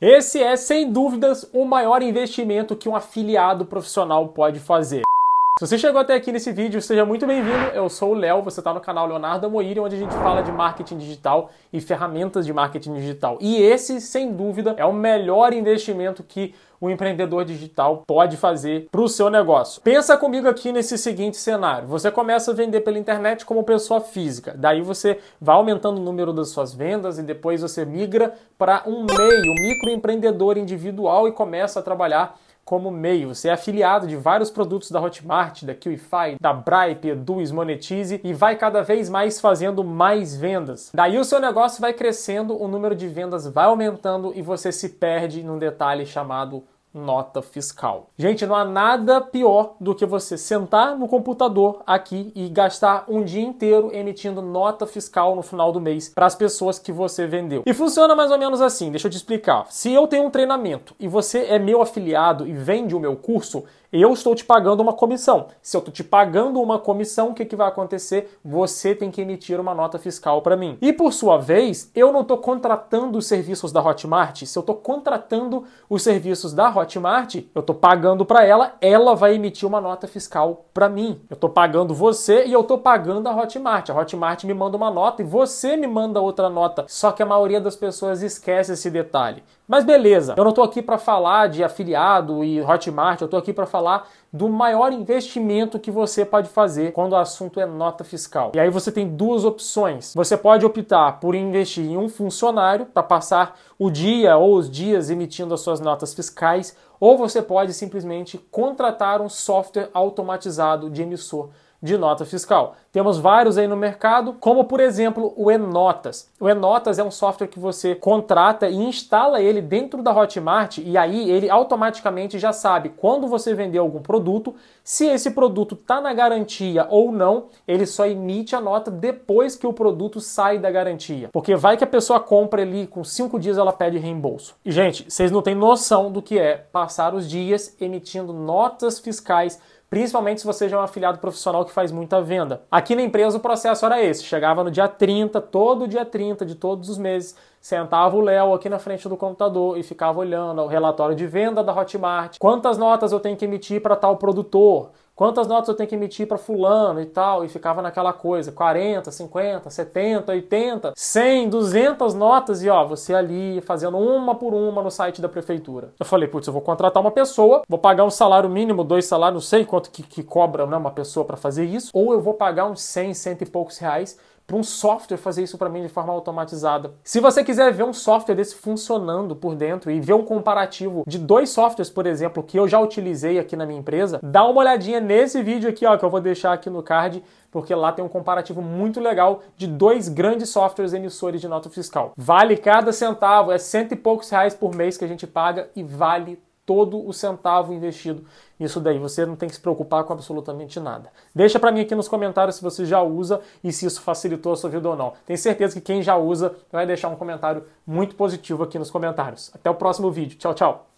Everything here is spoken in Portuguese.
Esse é, sem dúvidas, o maior investimento que um afiliado profissional pode fazer. Se você chegou até aqui nesse vídeo, seja muito bem-vindo. Eu sou o Léo, você está no canal Leonardo Amoiri, onde a gente fala de marketing digital e ferramentas de marketing digital. E esse, sem dúvida, é o melhor investimento que o empreendedor digital pode fazer para o seu negócio. Pensa comigo aqui nesse seguinte cenário: você começa a vender pela internet como pessoa física, daí você vai aumentando o número das suas vendas e depois você migra para um meio, um microempreendedor individual e começa a trabalhar como meio. Você é afiliado de vários produtos da Hotmart, da QIFI, da Bripe, Eduz, Monetize e vai cada vez mais fazendo mais vendas. Daí o seu negócio vai crescendo, o número de vendas vai aumentando e você se perde num detalhe chamado nota fiscal. Gente, não há nada pior do que você sentar no computador aqui e gastar um dia inteiro emitindo nota fiscal no final do mês para as pessoas que você vendeu. E funciona mais ou menos assim, deixa eu te explicar. Se eu tenho um treinamento e você é meu afiliado e vende o meu curso, eu estou te pagando uma comissão. Se eu estou te pagando uma comissão, o que, que vai acontecer? Você tem que emitir uma nota fiscal para mim. E por sua vez, eu não estou contratando os serviços da Hotmart. Se eu estou contratando os serviços da Hotmart, eu estou pagando para ela, ela vai emitir uma nota fiscal para mim. Eu estou pagando você e eu estou pagando a Hotmart. A Hotmart me manda uma nota e você me manda outra nota. Só que a maioria das pessoas esquece esse detalhe. Mas beleza, eu não estou aqui para falar de afiliado e Hotmart, eu estou aqui para falar do maior investimento que você pode fazer quando o assunto é nota fiscal. E aí você tem duas opções. Você pode optar por investir em um funcionário para passar o dia ou os dias emitindo as suas notas fiscais, ou você pode simplesmente contratar um software automatizado de emissor de nota fiscal. Temos vários aí no mercado, como por exemplo o Enotas. O Enotas é um software que você contrata e instala ele dentro da Hotmart e aí ele automaticamente já sabe quando você vender algum produto, se esse produto está na garantia ou não, ele só emite a nota depois que o produto sai da garantia. Porque vai que a pessoa compra ali com cinco dias ela pede reembolso. E gente, vocês não têm noção do que é passar os dias emitindo notas fiscais principalmente se você já é um afiliado profissional que faz muita venda. Aqui na empresa o processo era esse, chegava no dia 30, todo dia 30 de todos os meses, sentava o Léo aqui na frente do computador e ficava olhando o relatório de venda da Hotmart, quantas notas eu tenho que emitir para tal produtor, quantas notas eu tenho que emitir para fulano e tal, e ficava naquela coisa, 40, 50, 70, 80, 100, 200 notas e ó, você ali fazendo uma por uma no site da prefeitura. Eu falei, putz, eu vou contratar uma pessoa, vou pagar um salário mínimo, dois salários, não sei quanto que, que cobra né, uma pessoa para fazer isso, ou eu vou pagar uns 100, cento e poucos reais para um software fazer isso para mim de forma automatizada. Se você quiser ver um software desse funcionando por dentro e ver um comparativo de dois softwares, por exemplo, que eu já utilizei aqui na minha empresa, dá uma olhadinha nesse vídeo aqui, ó, que eu vou deixar aqui no card, porque lá tem um comparativo muito legal de dois grandes softwares emissores de nota fiscal. Vale cada centavo, é cento e poucos reais por mês que a gente paga e vale todo o centavo investido nisso daí. Você não tem que se preocupar com absolutamente nada. Deixa para mim aqui nos comentários se você já usa e se isso facilitou a sua vida ou não. Tenho certeza que quem já usa vai deixar um comentário muito positivo aqui nos comentários. Até o próximo vídeo. Tchau, tchau.